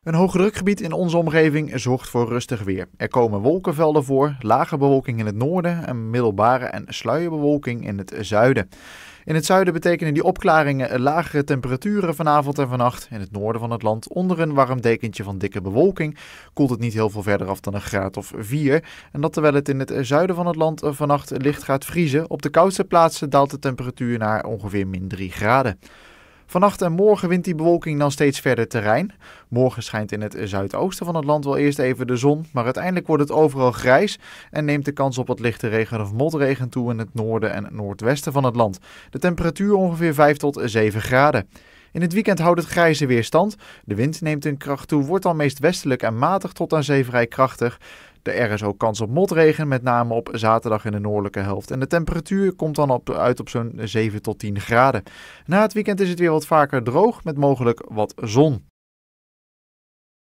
Een drukgebied in onze omgeving zorgt voor rustig weer. Er komen wolkenvelden voor, lage bewolking in het noorden en middelbare en sluierbewolking in het zuiden. In het zuiden betekenen die opklaringen lagere temperaturen vanavond en vannacht. In het noorden van het land, onder een warm dekentje van dikke bewolking, koelt het niet heel veel verder af dan een graad of 4. En dat terwijl het in het zuiden van het land vannacht licht gaat vriezen. Op de koudste plaatsen daalt de temperatuur naar ongeveer min 3 graden. Vannacht en morgen wint die bewolking dan steeds verder terrein. Morgen schijnt in het zuidoosten van het land wel eerst even de zon, maar uiteindelijk wordt het overal grijs en neemt de kans op wat lichte regen of motregen toe in het noorden en noordwesten van het land. De temperatuur ongeveer 5 tot 7 graden. In het weekend houdt het grijze weer stand. De wind neemt in kracht toe, wordt dan meest westelijk en matig tot aan zeevrij krachtig. Er is kans op motregen, met name op zaterdag in de noordelijke helft. En de temperatuur komt dan uit op zo'n 7 tot 10 graden. Na het weekend is het weer wat vaker droog, met mogelijk wat zon.